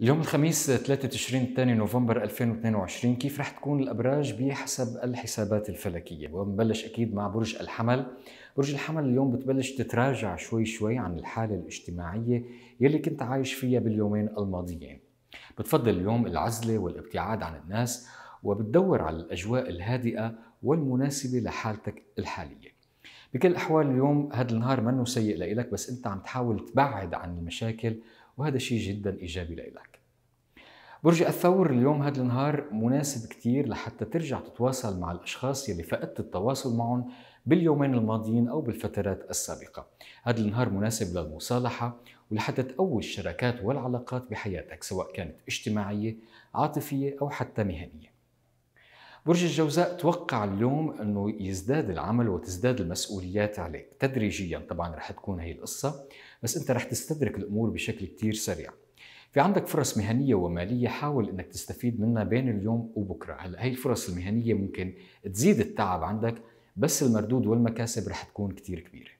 اليوم الخميس 3 تشرين الثاني نوفمبر 2022 كيف رح تكون الابراج بحسب الحسابات الفلكيه وبنبلش اكيد مع برج الحمل برج الحمل اليوم بتبلش تتراجع شوي شوي عن الحاله الاجتماعيه يلي كنت عايش فيها باليومين الماضيين بتفضل اليوم العزله والابتعاد عن الناس وبتدور على الاجواء الهادئه والمناسبه لحالتك الحاليه بكل الاحوال اليوم هذا النهار منه سيء لإلك بس انت عم تحاول تبعد عن المشاكل وهذا شيء جدا ايجابي لإلك. برج الثور اليوم هذا النهار مناسب كثير لحتى ترجع تتواصل مع الاشخاص يلي فقدت التواصل معهم باليومين الماضيين او بالفترات السابقه. هذا النهار مناسب للمصالحه ولحتى تقوي الشراكات والعلاقات بحياتك سواء كانت اجتماعيه، عاطفيه او حتى مهنيه. برج الجوزاء توقع اليوم انه يزداد العمل وتزداد المسؤوليات عليك تدريجيا طبعا رح تكون هي القصه بس انت رح تستدرك الامور بشكل كتير سريع في عندك فرص مهنيه وماليه حاول انك تستفيد منها بين اليوم وبكره هلا هي الفرص المهنيه ممكن تزيد التعب عندك بس المردود والمكاسب رح تكون كتير كبيره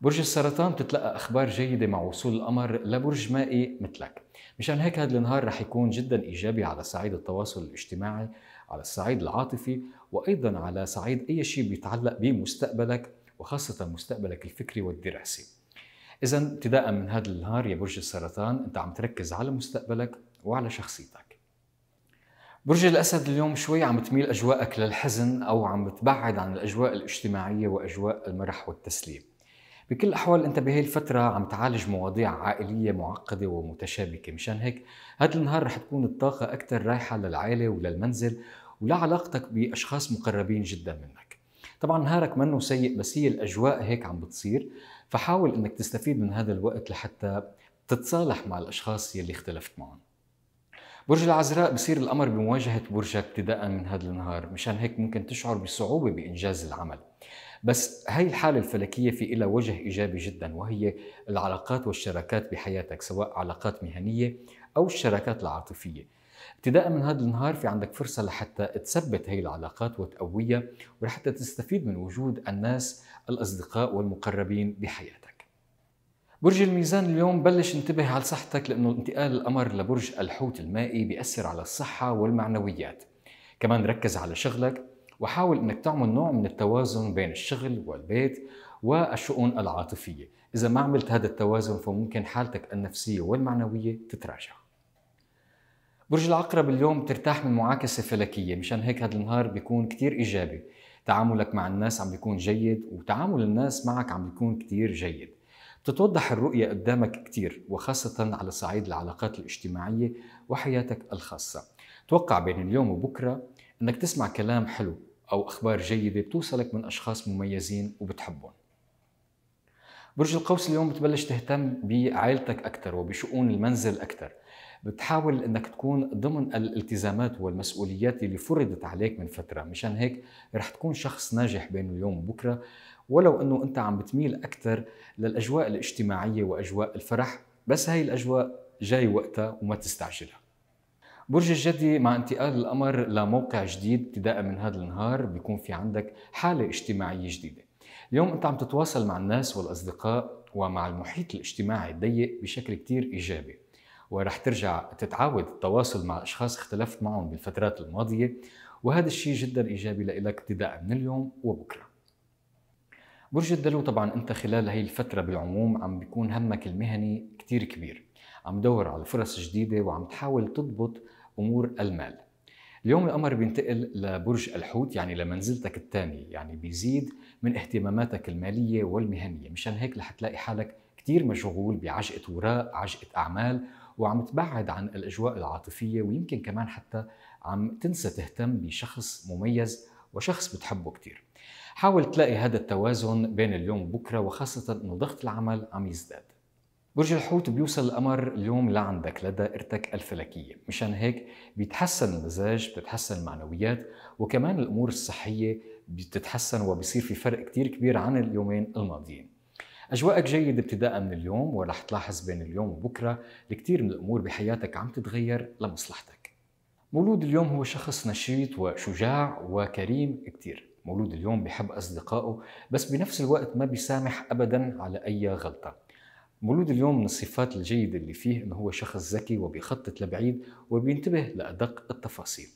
برج السرطان بتتلقى اخبار جيده مع وصول القمر لبرج مائي مثلك مشان هيك هذا النهار رح يكون جدا إيجابي على صعيد التواصل الاجتماعي على الصعيد العاطفي وأيضا على صعيد أي شيء بيتعلق بمستقبلك وخاصة مستقبلك الفكري والدراسي إذا ابتداء من هذا النهار يا برج السرطان أنت عم تركز على مستقبلك وعلى شخصيتك برج الأسد اليوم شوي عم تميل أجواءك للحزن أو عم تبعد عن الأجواء الاجتماعية وأجواء المرح والتسليم بكل الأحوال أنت بهي الفترة عم تعالج مواضيع عائلية معقدة ومتشابكة مشان هيك هذا النهار رح تكون الطاقة أكثر رايحة للعائلة وللمنزل ولعلاقتك بأشخاص مقربين جدا منك طبعا نهارك منه سيء بس هي الأجواء هيك عم بتصير فحاول أنك تستفيد من هذا الوقت لحتى تتصالح مع الأشخاص يلي اختلفت معهم برج العذراء بصير الأمر بمواجهة برجك ابتداء من هذا النهار مشان هيك ممكن تشعر بصعوبة بإنجاز العمل بس هاي الحالة الفلكية في إلى وجه إيجابي جدا وهي العلاقات والشراكات بحياتك سواء علاقات مهنية أو الشراكات العاطفية ابتداء من هذا النهار في عندك فرصة لحتى تثبت هاي العلاقات وتقويها ولحتى تستفيد من وجود الناس الأصدقاء والمقربين بحياتك برج الميزان اليوم بلش انتبه على صحتك لأنه انتقال الأمر لبرج الحوت المائي بيأثر على الصحة والمعنويات كمان ركز على شغلك وحاول انك تعمل نوع من التوازن بين الشغل والبيت والشؤون العاطفيه، اذا ما عملت هذا التوازن فممكن حالتك النفسيه والمعنويه تتراجع. برج العقرب اليوم بترتاح من معاكسه فلكيه، مشان هيك هذا النهار بيكون كثير ايجابي، تعاملك مع الناس عم بيكون جيد وتعامل الناس معك عم بيكون كثير جيد. بتتوضح الرؤية قدامك كثير وخاصة على صعيد العلاقات الاجتماعية وحياتك الخاصة توقع بين اليوم وبكرة انك تسمع كلام حلو او اخبار جيده بتوصلك من اشخاص مميزين وبتحبهم برج القوس اليوم بتبلش تهتم بعائلتك اكثر وبشؤون المنزل اكثر بتحاول انك تكون ضمن الالتزامات والمسؤوليات اللي فرضت عليك من فتره مشان هيك رح تكون شخص ناجح بين اليوم وبكره ولو انه انت عم بتميل اكثر للاجواء الاجتماعيه واجواء الفرح بس هاي الاجواء جاي وقتها وما تستعجلها برج الجدي مع انتقال القمر لموقع جديد ابتداء من هذا النهار بيكون في عندك حالة اجتماعية جديدة اليوم انت عم تتواصل مع الناس والأصدقاء ومع المحيط الاجتماعي الضيق بشكل كتير إيجابي ورح ترجع تتعود التواصل مع أشخاص اختلفت معهم بالفترات الماضية وهذا الشيء جدا إيجابي لإلك ابتداء من اليوم وبكرة برج الدلو طبعا انت خلال هي الفترة بالعموم عم بيكون همك المهني كتير كبير عم دور على فرص جديدة وعم تحاول تضبط امور المال اليوم القمر بينتقل لبرج الحوت يعني لمنزلتك الثانية يعني بيزيد من اهتماماتك المالية والمهنية مشان هيك رح تلاقي حالك كتير مشغول بعجقة وراء عجقة أعمال وعم تبعد عن الأجواء العاطفية ويمكن كمان حتى عم تنسى تهتم بشخص مميز وشخص بتحبه كتير حاول تلاقي هذا التوازن بين اليوم وبكرة وخاصة أنه ضغط العمل عم يزداد برج الحوت بيوصل القمر اليوم لعندك لدى الفلكية مشان هيك بيتحسن المزاج بتتحسن المعنويات وكمان الأمور الصحية بتتحسن وبصير في فرق كتير كبير عن اليومين الماضيين أجواءك جيدة ابتداء من اليوم ورح تلاحظ بين اليوم وبكرة الكثير من الأمور بحياتك عم تتغير لمصلحتك مولود اليوم هو شخص نشيط وشجاع وكريم كتير مولود اليوم بحب أصدقائه بس بنفس الوقت ما بيسامح أبدا على أي غلطة مولود اليوم من الصفات الجيدة اللي فيه أنه هو شخص ذكي وبيخطط لبعيد وبينتبه لأدق التفاصيل